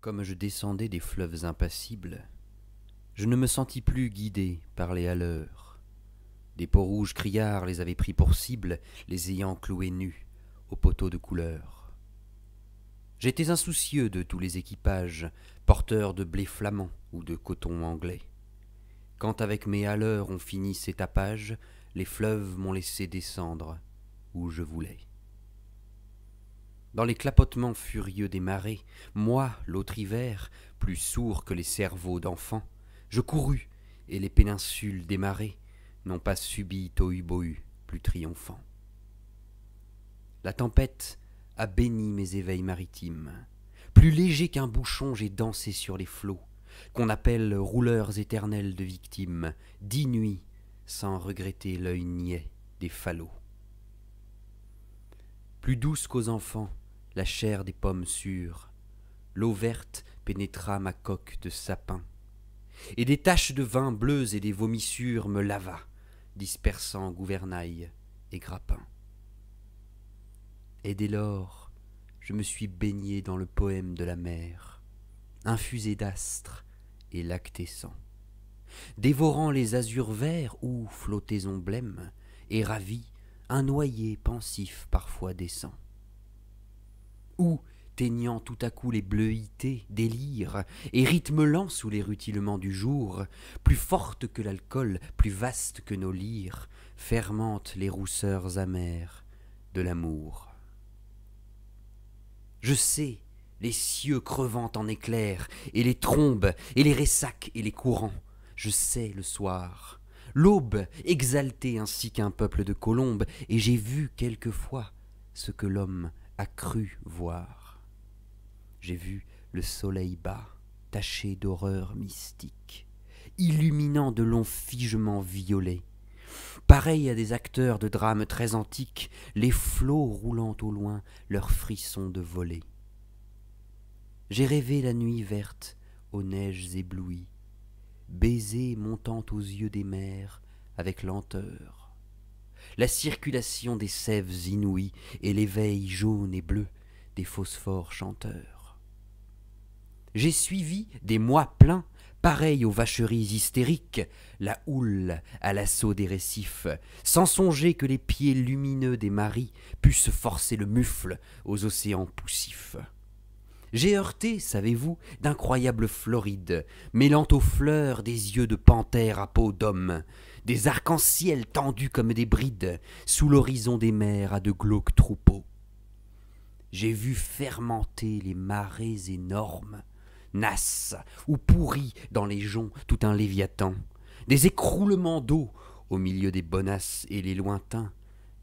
Comme je descendais des fleuves impassibles, je ne me sentis plus guidé par les haleurs. Des peaux-rouges criards les avaient pris pour cible, les ayant cloués nus aux poteaux de couleur. J'étais insoucieux de tous les équipages, porteurs de blé flamand ou de coton anglais. Quand avec mes haleurs on finit ces tapages, les fleuves m'ont laissé descendre où je voulais. Dans les clapotements furieux des marées, moi, l'autre hiver, plus sourd que les cerveaux d'enfants, je courus, et les péninsules des marées n'ont pas subi tohu-bohu plus triomphant. La tempête a béni mes éveils maritimes. Plus léger qu'un bouchon, j'ai dansé sur les flots, qu'on appelle rouleurs éternels de victimes, dix nuits sans regretter l'œil niais des falots. Plus douce qu'aux enfants, la chair des pommes sûres. L'eau verte pénétra ma coque de sapin. Et des taches de vin bleues et des vomissures me lava, dispersant gouvernail et grappin. Et dès lors, je me suis baigné dans le poème de la mer, infusé d'astres et lactescent, dévorant les azurs verts où, flottaient blême, et ravi, un noyer pensif parfois descend. Où, teignant tout à coup les bleuités, délire, et rythmelant sous les rutilements du jour, plus forte que l'alcool, plus vaste que nos lyres, Fermentent les rousseurs amères de l'amour. Je sais, les cieux crevant en éclairs, et les trombes, et les ressacs, et les courants, je sais le soir, l'aube exaltée ainsi qu'un peuple de colombes, et j'ai vu quelquefois ce que l'homme a cru voir. J'ai vu le soleil bas, taché d'horreur mystique, illuminant de longs figements violets. pareil à des acteurs de drames très antiques, les flots roulant au loin leurs frissons de volée. J'ai rêvé la nuit verte aux neiges éblouies, baisers montant aux yeux des mers avec lenteur, la circulation des sèves inouïes et l'éveil jaune et bleu des phosphores chanteurs. J'ai suivi des mois pleins, pareils aux vacheries hystériques, la houle à l'assaut des récifs, sans songer que les pieds lumineux des maris pussent forcer le mufle aux océans poussifs. J'ai heurté, savez-vous, d'incroyables florides, mêlant aux fleurs des yeux de panthère à peau d'homme, des arcs-en-ciel tendus comme des brides, sous l'horizon des mers à de glauques troupeaux. J'ai vu fermenter les marées énormes, nasses ou pourries dans les joncs tout un léviathan, des écroulements d'eau au milieu des bonasses et les lointains,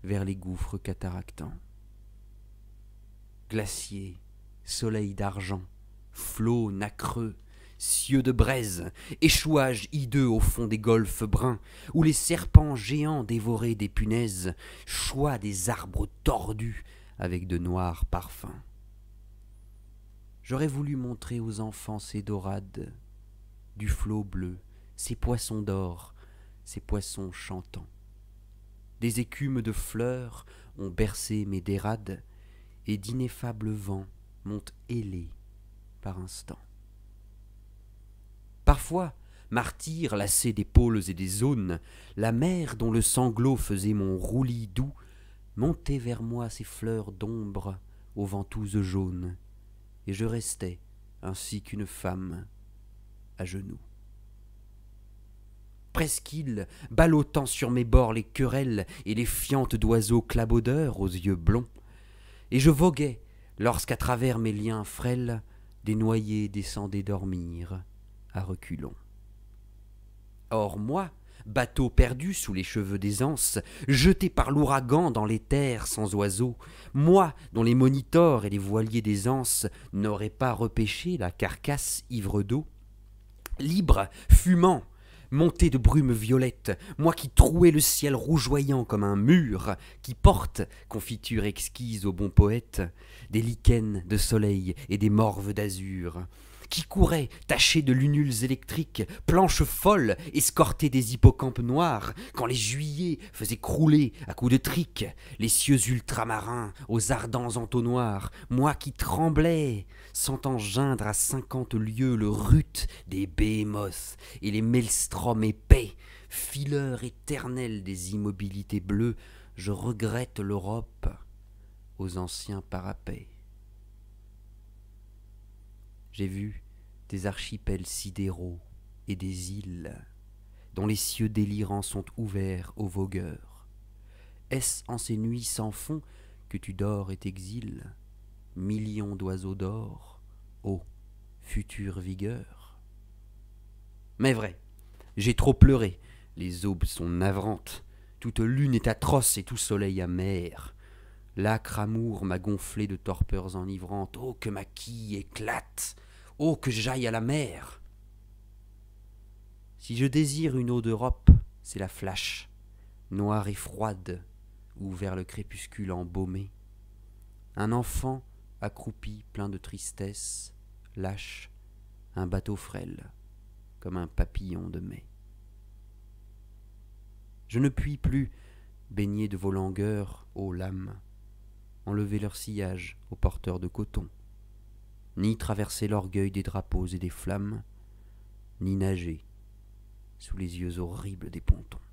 vers les gouffres cataractants. Glaciers, soleil d'argent, flots nacreux, cieux de braise, échouages hideux au fond des golfes bruns, où les serpents géants dévorés des punaises, choix des arbres tordus avec de noirs parfums. J'aurais voulu montrer aux enfants ces dorades, du flot bleu, ces poissons d'or, ces poissons chantants. Des écumes de fleurs ont bercé mes dérades, et d'ineffables vents m'ont ailé par instants. Parfois, martyr lassé des pôles et des zones, la mer dont le sanglot faisait mon roulis doux, montait vers moi ses fleurs d'ombre aux ventouses jaunes, et je restais, ainsi qu'une femme, à genoux. Presqu'île, ballottant sur mes bords les querelles et les fientes d'oiseaux clabaudeurs aux yeux blonds, et je voguais, lorsqu'à travers mes liens frêles, des noyés descendaient dormir, reculons. Or moi, bateau perdu sous les cheveux des anses, jeté par l'ouragan dans les terres sans oiseaux, moi dont les monitors et les voiliers des anses n'auraient pas repêché la carcasse ivre d'eau, libre, fumant, monté de brume violette, moi qui trouais le ciel rougeoyant comme un mur, qui porte, confiture exquise au bon poète, des lichens de soleil et des morves d'azur, qui courait, taché de lunules électriques, planches folles, escortées des hippocampes noirs, quand les juillets faisaient crouler à coups de triques les cieux ultramarins aux ardents entonnoirs, moi qui tremblais, sentant geindre à cinquante lieues le rut des béhémoths et les maelstroms épais, fileur éternel des immobilités bleues, je regrette l'Europe aux anciens parapets. J'ai vu des archipels sidéraux et des îles dont les cieux délirants sont ouverts aux vogueurs. Est-ce en ces nuits sans fond que tu dors et t'exiles, millions d'oiseaux d'or, ô future vigueur Mais vrai, j'ai trop pleuré, les aubes sont navrantes, toute lune est atroce et tout soleil amer. L'âcre amour m'a gonflé de torpeurs enivrantes, ô que ma quille éclate Oh, que j'aille à la mer Si je désire une eau d'Europe, c'est la flash, noire et froide, ou vers le crépuscule embaumé. Un enfant accroupi, plein de tristesse, lâche un bateau frêle, comme un papillon de mai. Je ne puis plus, baigner de vos langueurs, ô lames, enlever leur sillage aux porteurs de coton ni traverser l'orgueil des drapeaux et des flammes, ni nager sous les yeux horribles des pontons.